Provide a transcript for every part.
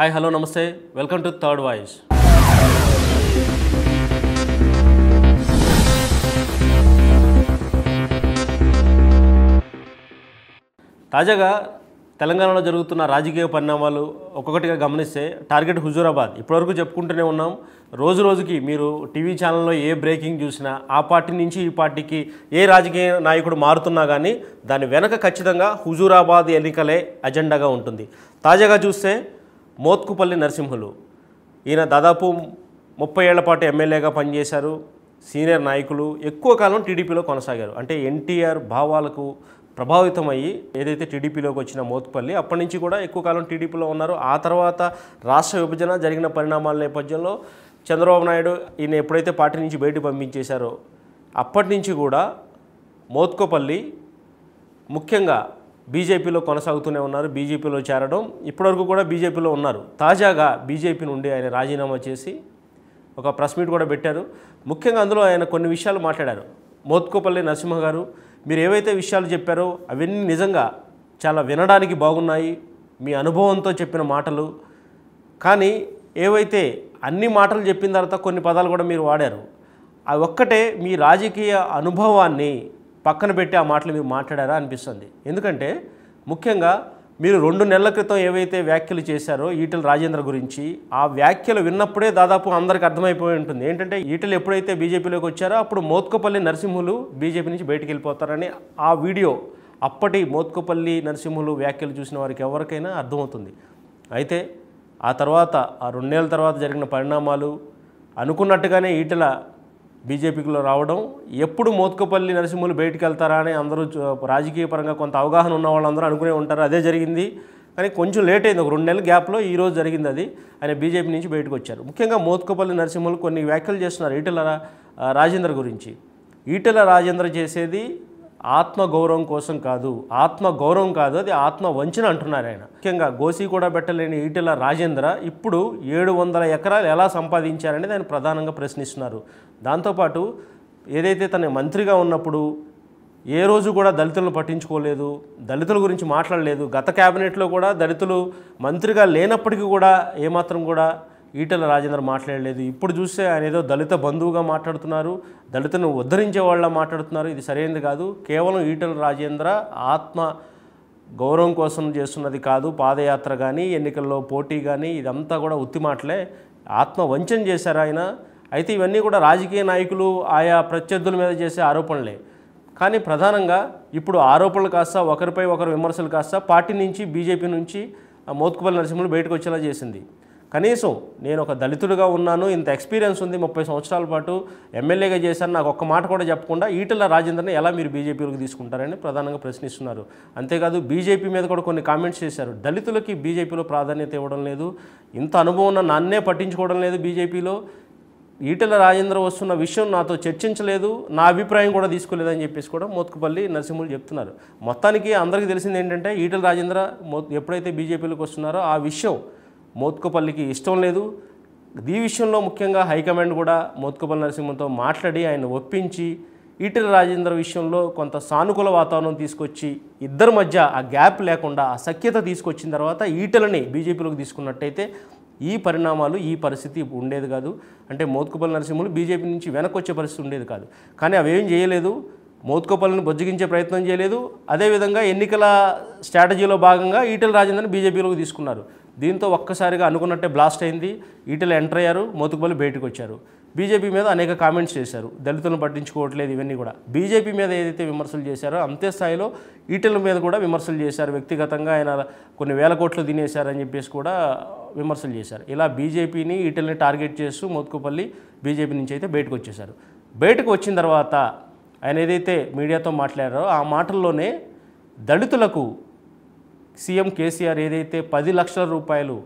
hi hello నమస్తే welcome to third voice తాజాగా తెలంగాణలో జరుగుతున్న రాజకీయ పరిణామాలు ఒక్కొక్కటిగా గమనిస్తే టార్గెట్ హుజూరాబాద్ ఇప్పటివరకు చెప్పుకుంటూనే ఉన్నాం రోజు రోజుకి మీరు టీవీ ఛానల్లో ఏ బ్రేకింగ్ చూసినా ఆ పార్టీ నుంచి ఈ పార్టీకి ఏ రాజకీయ నాయకుడు మారుతున్నా కానీ దాని వెనక ఖచ్చితంగా హుజూరాబాద్ ఎన్నికలే అజెండాగా ఉంటుంది తాజాగా చూస్తే మోత్కుపల్లి నరసింహులు ఈయన దాదాపు ముప్పై ఏళ్ల పాటు ఎమ్మెల్యేగా పనిచేశారు సీనియర్ నాయకులు ఎక్కువ కాలం టీడీపీలో కొనసాగారు అంటే ఎన్టీఆర్ భావాలకు ప్రభావితమయ్యి ఏదైతే టీడీపీలోకి వచ్చిన మోత్పల్లి అప్పటి నుంచి కూడా ఎక్కువ కాలం టీడీపీలో ఉన్నారు ఆ తర్వాత రాష్ట్ర విభజన జరిగిన పరిణామాల నేపథ్యంలో చంద్రబాబు నాయుడు ఈయన ఎప్పుడైతే పార్టీ నుంచి బయట పంపించేశారో అప్పటి నుంచి కూడా మోత్కోపల్లి ముఖ్యంగా బీజేపీలో కొనసాగుతూనే ఉన్నారు బీజేపీలో చేరడం ఇప్పటివరకు కూడా బీజేపీలో ఉన్నారు తాజాగా బీజేపీ నుండి ఆయన రాజీనామా చేసి ఒక ప్రెస్ మీట్ కూడా పెట్టారు ముఖ్యంగా అందులో ఆయన కొన్ని విషయాలు మాట్లాడారు మోత్కోపల్లి నరసింహ గారు మీరు ఏవైతే విషయాలు చెప్పారో అవన్నీ నిజంగా చాలా వినడానికి బాగున్నాయి మీ అనుభవంతో చెప్పిన మాటలు కానీ ఏవైతే అన్ని మాటలు చెప్పిన తర్వాత కొన్ని పదాలు కూడా మీరు వాడారు అవి ఒక్కటే మీ రాజకీయ అనుభవాన్ని పక్కన పెట్టి ఆ మాటలు మీరు మాట్లాడారా అనిపిస్తుంది ఎందుకంటే ముఖ్యంగా మీరు రెండు నెలల క్రితం ఏవైతే వ్యాఖ్యలు చేశారో ఈటల రాజేంద్ర గురించి ఆ వ్యాఖ్యలు విన్నప్పుడే దాదాపు అందరికి అర్థమైపోయి ఉంటుంది ఏంటంటే ఈటలు ఎప్పుడైతే బీజేపీలోకి వచ్చారో అప్పుడు మోత్కపల్లి నరసింహులు బీజేపీ నుంచి బయటికి వెళ్ళిపోతారని ఆ వీడియో అప్పటి మోత్కపల్లి నరసింహులు వ్యాఖ్యలు చూసిన వారికి ఎవరికైనా అర్థమవుతుంది అయితే ఆ తర్వాత ఆ రెండేళ్ల తర్వాత జరిగిన పరిణామాలు అనుకున్నట్టుగానే ఈటల బీజేపీలో రావడం ఎప్పుడు మోత్కపల్లి నరసింహులు బయటికి వెళ్తారా అని అందరూ రాజకీయ పరంగా కొంత అవగాహన ఉన్న వాళ్ళందరూ అనుకునే ఉంటారు అదే జరిగింది కానీ కొంచెం లేట్ అయింది ఒక రెండు నెలల గ్యాప్లో ఈరోజు జరిగింది అది ఆయన బీజేపీ నుంచి బయటకు వచ్చారు ముఖ్యంగా మోత్కపల్లి నరసింహులు కొన్ని వ్యాఖ్యలు చేస్తున్నారు ఈటల రాజేంద్ర గురించి ఈటల రాజేంద్ర చేసేది ఆత్మగౌరవం కోసం కాదు ఆత్మ గౌరవం కాదు అది ఆత్మ వంచన అంటున్నారు ఆయన ముఖ్యంగా గోసి కూడా పెట్టలేని ఈటెల రాజేంద్ర ఇప్పుడు ఏడు వందల ఎకరాలు ఎలా సంపాదించారనేది ఆయన ప్రధానంగా ప్రశ్నిస్తున్నారు దాంతోపాటు ఏదైతే తన మంత్రిగా ఉన్నప్పుడు ఏ రోజు కూడా దళితులను పట్టించుకోలేదు దళితుల గురించి మాట్లాడలేదు గత క్యాబినెట్లో కూడా దళితులు మంత్రిగా లేనప్పటికీ కూడా ఏమాత్రం కూడా ఈటల రాజేందర్ మాట్లాడలేదు ఇప్పుడు చూస్తే ఆయన ఏదో దళిత బంధువుగా మాట్లాడుతున్నారు దళితను ఉద్ధరించే వాళ్ళ మాట్లాడుతున్నారు ఇది సరైనది కాదు కేవలం ఈటల రాజేంద్ర ఆత్మ గౌరవం కోసం చేస్తున్నది కాదు పాదయాత్ర కానీ ఎన్నికల్లో పోటీ కానీ ఇదంతా కూడా ఉత్తి మాటలే ఆత్మ వంచన చేశారు ఆయన అయితే ఇవన్నీ కూడా రాజకీయ నాయకులు ఆయా ప్రత్యర్థుల మీద చేసే ఆరోపణలే కానీ ప్రధానంగా ఇప్పుడు ఆరోపణలు కాస్త ఒకరిపై ఒకరు విమర్శలు కాస్త పార్టీ నుంచి బీజేపీ నుంచి మోత్కుపల్లి నరసింహులు బయటకు వచ్చేలా చేసింది కనీసం నేను ఒక దళితుడిగా ఉన్నాను ఇంత ఎక్స్పీరియన్స్ ఉంది ముప్పై సంవత్సరాల పాటు ఎమ్మెల్యేగా చేశాను నాకు ఒక్క మాట కూడా చెప్పకుండా ఈటల రాజేంద్రని ఎలా మీరు బీజేపీలోకి తీసుకుంటారని ప్రధానంగా ప్రశ్నిస్తున్నారు అంతేకాదు బీజేపీ మీద కూడా కొన్ని కామెంట్స్ చేశారు దళితులకి బీజేపీలో ప్రాధాన్యత ఇవ్వడం లేదు ఇంత అనుభవం ఉన్న నన్నే పట్టించుకోవడం లేదు బీజేపీలో ఈటల రాజేంద్ర వస్తున్న విషయం నాతో చర్చించలేదు నా అభిప్రాయం కూడా తీసుకోలేదని చెప్పేసి కూడా మోత్కుపల్లి నరసింహులు చెప్తున్నారు మొత్తానికి అందరికీ తెలిసింది ఏంటంటే ఈటల రాజేంద్ర ఎప్పుడైతే బీజేపీలోకి వస్తున్నారో ఆ విషయం మోత్కుపల్లికి ఇష్టం లేదు ఈ విషయంలో ముఖ్యంగా హైకమాండ్ కూడా మోత్కుపల్లి నరసింహంతో మాట్లాడి ఆయన ఒప్పించి ఈటెల రాజేంద్ర విషయంలో కొంత సానుకూల వాతావరణం తీసుకొచ్చి ఇద్దరి మధ్య ఆ గ్యాప్ లేకుండా ఆ సఖ్యత తీసుకొచ్చిన తర్వాత ఈటలని బీజేపీలోకి తీసుకున్నట్టయితే ఈ పరిణామాలు ఈ పరిస్థితి ఉండేది కాదు అంటే మోత్కుపల్లి నరసింహులు బీజేపీ నుంచి వెనక్కి వచ్చే పరిస్థితి ఉండేది కాదు కానీ అవేం చేయలేదు మోత్కుపల్లిని బొజ్జగించే ప్రయత్నం చేయలేదు అదేవిధంగా ఎన్నికల స్ట్రాటజీలో భాగంగా ఈటెల రాజేందర్ని బీజేపీలోకి తీసుకున్నారు దీంతో ఒక్కసారిగా అనుకున్నట్టే బ్లాస్ట్ అయింది ఈటలు ఎంటర్ అయ్యారు మోతుకుబలి బయటకు వచ్చారు బీజేపీ మీద అనేక కామెంట్స్ చేశారు దళితులను పట్టించుకోవట్లేదు ఇవన్నీ కూడా బీజేపీ మీద ఏదైతే విమర్శలు చేశారో అంతే స్థాయిలో ఈటల మీద కూడా విమర్శలు చేశారు వ్యక్తిగతంగా ఆయన కొన్ని వేల కోట్లు తినేశారని చెప్పేసి కూడా విమర్శలు చేశారు ఇలా బీజేపీని ఈటల్ని టార్గెట్ చేస్తూ మోత్కుపల్లి బీజేపీ నుంచి అయితే బయటకు వచ్చేశారు బయటకు వచ్చిన తర్వాత ఆయన ఏదైతే మీడియాతో మాట్లాడారో ఆ మాటల్లోనే దళితులకు సీఎం కేసీఆర్ ఏదైతే పది లక్షల రూపాయలు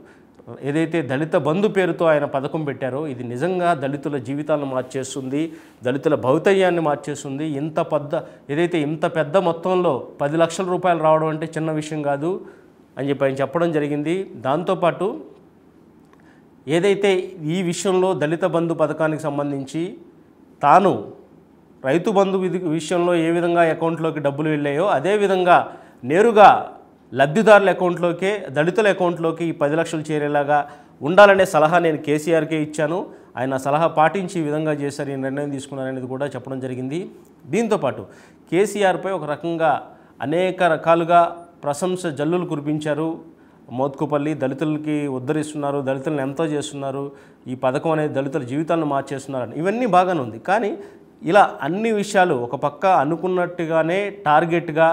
ఏదైతే దళిత బంధు పేరుతో ఆయన పథకం పెట్టారో ఇది నిజంగా దళితుల జీవితాలను మార్చేస్తుంది దళితుల భౌతయ్యాన్ని మార్చేస్తుంది ఇంత పెద్ద ఏదైతే ఇంత పెద్ద మొత్తంలో పది లక్షల రూపాయలు రావడం అంటే చిన్న విషయం కాదు అని చెప్పి ఆయన చెప్పడం జరిగింది దాంతోపాటు ఏదైతే ఈ విషయంలో దళిత బంధు పథకానికి సంబంధించి తాను రైతు బంధు విధి విషయంలో ఏ విధంగా అకౌంట్లోకి డబ్బులు వెళ్ళాయో అదేవిధంగా నేరుగా లబ్ధిదారుల అకౌంట్లోకే దళితుల అకౌంట్లోకి ఈ పది లక్షలు చేరేలాగా ఉండాలనే సలహా నేను కేసీఆర్కే ఇచ్చాను ఆయన సలహా పాటించి ఈ విధంగా చేశారు ఈ నిర్ణయం తీసుకున్నారనేది కూడా చెప్పడం జరిగింది దీంతోపాటు కేసీఆర్పై ఒక రకంగా అనేక రకాలుగా ప్రశంస జల్లులు కురిపించారు మోత్కుపల్లి దళితులకి ఉద్ధరిస్తున్నారు దళితులను ఎంతో చేస్తున్నారు ఈ పథకం అనేది దళితుల జీవితాలను మార్చేస్తున్నారని ఇవన్నీ బాగానే ఉంది కానీ ఇలా అన్ని విషయాలు ఒక పక్క అనుకున్నట్టుగానే టార్గెట్గా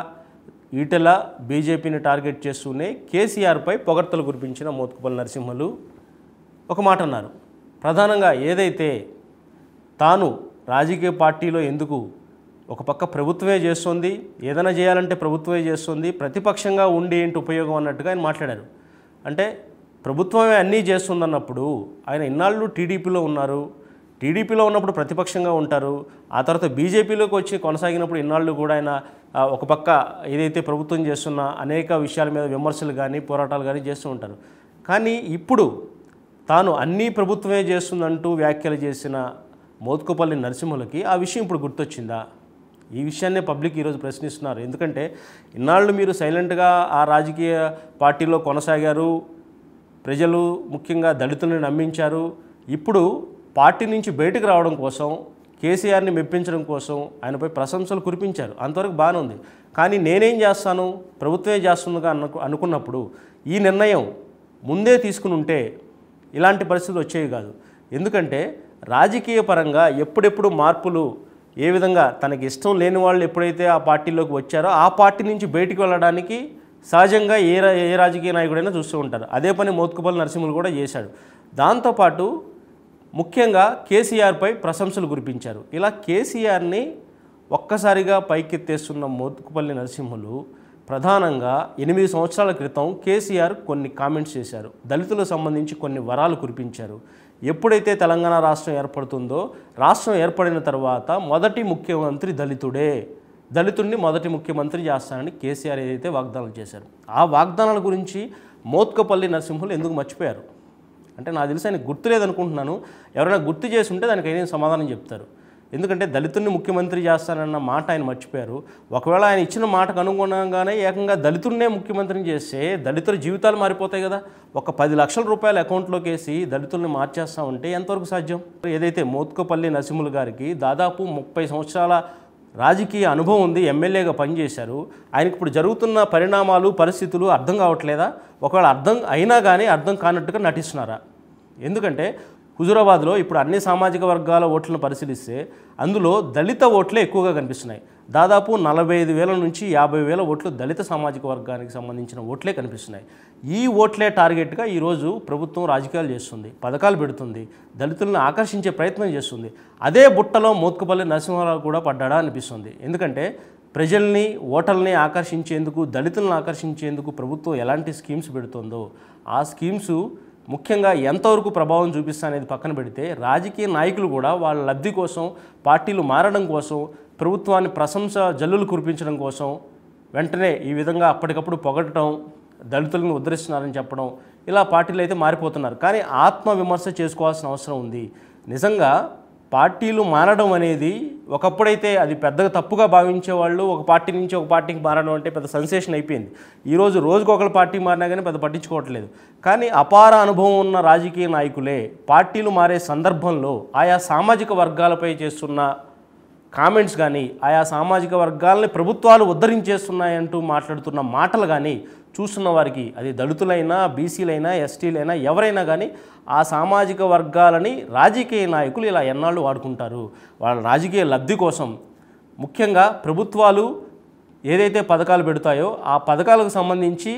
ఈటల బీజేపీని టార్గెట్ చేస్తూనే కేసీఆర్పై పొగడ్తలు కురిపించిన మోత్కుపల్లి నరసింహలు ఒక మాట అన్నారు ప్రధానంగా ఏదైతే తాను రాజకీయ పార్టీలో ఎందుకు ఒక పక్క ప్రభుత్వమే చేస్తుంది ఏదైనా చేయాలంటే ప్రభుత్వమే చేస్తుంది ప్రతిపక్షంగా ఉండి ఏంటి ఉపయోగం అన్నట్టుగా ఆయన మాట్లాడారు అంటే ప్రభుత్వమే అన్నీ చేస్తుందన్నప్పుడు ఆయన ఇన్నాళ్ళు టీడీపీలో ఉన్నారు టీడీపీలో ఉన్నప్పుడు ప్రతిపక్షంగా ఉంటారు ఆ తర్వాత బీజేపీలోకి వచ్చి కొనసాగినప్పుడు ఇన్నాళ్ళు కూడా ఆయన ఒక పక్క ఏదైతే ప్రభుత్వం చేస్తున్న అనేక విషయాల మీద విమర్శలు కానీ పోరాటాలు కానీ చేస్తూ ఉంటారు కానీ ఇప్పుడు తాను అన్నీ ప్రభుత్వమే చేస్తుందంటూ వ్యాఖ్యలు చేసిన మోత్కుపల్లి నరసింహులకి ఆ విషయం ఇప్పుడు గుర్తొచ్చిందా ఈ విషయాన్నే పబ్లిక్ ఈరోజు ప్రశ్నిస్తున్నారు ఎందుకంటే ఇన్నాళ్ళు మీరు సైలెంట్గా ఆ రాజకీయ పార్టీలో కొనసాగారు ప్రజలు ముఖ్యంగా దళితులను నమ్మించారు ఇప్పుడు పార్టీ నుంచి బయటకు రావడం కోసం కేసీఆర్ని మెప్పించడం కోసం ఆయనపై ప్రశంసలు కురిపించారు అంతవరకు బాగానే ఉంది కానీ నేనేం చేస్తాను ప్రభుత్వమే చేస్తుందిగా అనుకు అనుకున్నప్పుడు ఈ నిర్ణయం ముందే తీసుకుని ఉంటే ఇలాంటి పరిస్థితులు వచ్చేవి కాదు ఎందుకంటే రాజకీయ పరంగా ఎప్పుడెప్పుడు మార్పులు ఏ విధంగా తనకి ఇష్టం లేని వాళ్ళు ఎప్పుడైతే ఆ పార్టీలోకి వచ్చారో ఆ పార్టీ నుంచి బయటికి వెళ్ళడానికి సహజంగా ఏ ఏ రాజకీయ నాయకుడైనా చూస్తూ ఉంటారు అదే పని మోత్కుపల్లి నరసింహులు కూడా చేశాడు దాంతోపాటు ముఖ్యంగా కేసీఆర్పై ప్రశంసలు కురిపించారు ఇలా కేసీఆర్ని ఒక్కసారిగా పైకెత్తేస్తున్న మోత్కుపల్లి నరసింహులు ప్రధానంగా ఎనిమిది సంవత్సరాల క్రితం కేసీఆర్ కొన్ని కామెంట్స్ చేశారు దళితులకు సంబంధించి కొన్ని వరాలు కురిపించారు ఎప్పుడైతే తెలంగాణ రాష్ట్రం ఏర్పడుతుందో రాష్ట్రం ఏర్పడిన తర్వాత మొదటి ముఖ్యమంత్రి దళితుడే దళితుడిని మొదటి ముఖ్యమంత్రి చేస్తానని కేసీఆర్ ఏదైతే వాగ్దానాలు చేశారు ఆ వాగ్దానాల గురించి మోత్కపల్లి నరసింహులు ఎందుకు మర్చిపోయారు అంటే నాకు తెలిసి ఆయన గుర్తు లేదనుకుంటున్నాను ఎవరైనా గుర్తు చేసి ఉంటే దానికి అయిన సమాధానం చెప్తారు ఎందుకంటే దళితుడిని ముఖ్యమంత్రి చేస్తానన్న మాట ఆయన మర్చిపోయారు ఒకవేళ ఆయన ఇచ్చిన మాటకు అనుగుణంగానే ఏకంగా దళితుడినే ముఖ్యమంత్రిని చేస్తే దళితుల జీవితాలు మారిపోతాయి కదా ఒక పది లక్షల రూపాయల అకౌంట్లోకి వేసి దళితుల్ని మార్చేస్తామంటే ఎంతవరకు సాధ్యం ఏదైతే మోత్కపల్లి నరసింహులు గారికి దాదాపు ముప్పై సంవత్సరాల రాజకీయ అనుభవం ఉంది ఎమ్మెల్యేగా పనిచేశారు ఆయనకి ఇప్పుడు జరుగుతున్న పరిణామాలు పరిస్థితులు అర్థం కావట్లేదా ఒకవేళ అర్థం అయినా కానీ అర్థం కానట్టుగా నటిస్తున్నారా ఎందుకంటే హుజురాబాద్లో ఇప్పుడు అన్ని సామాజిక వర్గాల ఓట్లను పరిశీలిస్తే అందులో దళిత ఓట్లే ఎక్కువగా కనిపిస్తున్నాయి దాదాపు నలభై ఐదు వేల నుంచి యాభై వేల ఓట్లు దళిత సామాజిక వర్గానికి సంబంధించిన ఓట్లే కనిపిస్తున్నాయి ఈ ఓట్లే టార్గెట్గా ఈరోజు ప్రభుత్వం రాజకీయాలు చేస్తుంది పథకాలు పెడుతుంది దళితులను ఆకర్షించే ప్రయత్నం చేస్తుంది అదే బుట్టలో మోత్కుపల్లి నరసింహారావు కూడా పడ్డాడా అనిపిస్తుంది ఎందుకంటే ప్రజల్ని ఓటర్ని ఆకర్షించేందుకు దళితులను ఆకర్షించేందుకు ప్రభుత్వం ఎలాంటి స్కీమ్స్ పెడుతుందో ఆ స్కీమ్స్ ముఖ్యంగా ఎంతవరకు ప్రభావం చూపిస్తా అనేది పక్కన పెడితే రాజకీయ నాయకులు కూడా వాళ్ళ లబ్ధి కోసం పార్టీలు మారడం కోసం ప్రభుత్వాన్ని ప్రశంస జల్లులు కురిపించడం కోసం వెంటనే ఈ విధంగా అప్పటికప్పుడు పొగడటం దళితులను ఉద్ధరిస్తున్నారని చెప్పడం ఇలా పార్టీలు అయితే మారిపోతున్నారు కానీ ఆత్మ విమర్శ చేసుకోవాల్సిన అవసరం ఉంది నిజంగా పార్టీలు మారడం అనేది ఒకప్పుడైతే అది పెద్దగా తప్పుగా భావించేవాళ్ళు ఒక పార్టీ నుంచి ఒక పార్టీకి మారడం అంటే పెద్ద సెన్సేషన్ అయిపోయింది ఈరోజు రోజుకు ఒకరు పార్టీ మారినా కానీ పెద్ద పట్టించుకోవట్లేదు కానీ అపార అనుభవం ఉన్న రాజకీయ నాయకులే పార్టీలు మారే సందర్భంలో ఆయా సామాజిక వర్గాలపై చేస్తున్న కామెంట్స్ కానీ ఆయా సామాజిక వర్గాలని ప్రభుత్వాలు ఉద్ధరించేస్తున్నాయంటూ మాట్లాడుతున్న మాటలు కానీ చూస్తున్న వారికి అది దళితులైనా బీసీలైనా ఎస్టీలైనా ఎవరైనా కానీ ఆ సామాజిక వర్గాలని రాజకీయ నాయకులు ఇలా ఎన్నాళ్ళు వాడుకుంటారు వాళ్ళ రాజకీయ లబ్ధి కోసం ముఖ్యంగా ప్రభుత్వాలు ఏదైతే పథకాలు పెడతాయో ఆ పథకాలకు సంబంధించి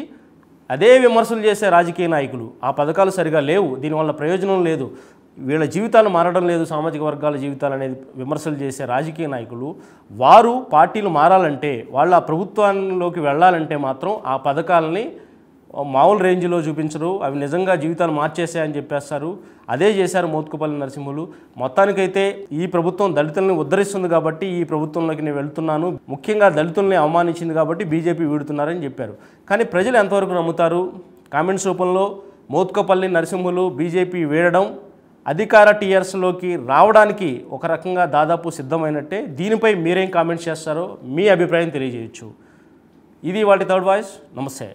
అదే విమర్శలు చేసే రాజకీయ నాయకులు ఆ పథకాలు సరిగా లేవు దీనివల్ల ప్రయోజనం లేదు వీళ్ళ జీవితాలు మారడం లేదు సామాజిక వర్గాల జీవితాలు అనేది విమర్శలు చేసే రాజకీయ నాయకులు వారు పార్టీలు మారాలంటే వాళ్ళు ఆ ప్రభుత్వంలోకి వెళ్ళాలంటే మాత్రం ఆ పథకాలని మామూలు రేంజ్లో చూపించరు అవి నిజంగా జీవితాలు మార్చేసాయని చెప్పేస్తారు అదే చేశారు మోత్కుపల్లి నరసింహులు మొత్తానికైతే ఈ ప్రభుత్వం దళితుల్ని ఉద్ధరిస్తుంది కాబట్టి ఈ ప్రభుత్వంలోకి నేను వెళ్తున్నాను ముఖ్యంగా దళితుల్ని అవమానించింది కాబట్టి బీజేపీ వీడుతున్నారని చెప్పారు కానీ ప్రజలు ఎంతవరకు నమ్ముతారు కామెంట్స్ రూపంలో మోత్కపల్లి నరసింహులు బీజేపీ వీడడం అధికార టీఆర్స్లోకి రావడానికి ఒక రకంగా దాదాపు సిద్ధమైనట్టే దీనిపై మీరేం కామెంట్స్ చేస్తారో మీ అభిప్రాయం తెలియజేయచ్చు ఇది వాటి థర్డ్ వాయిస్ నమస్తే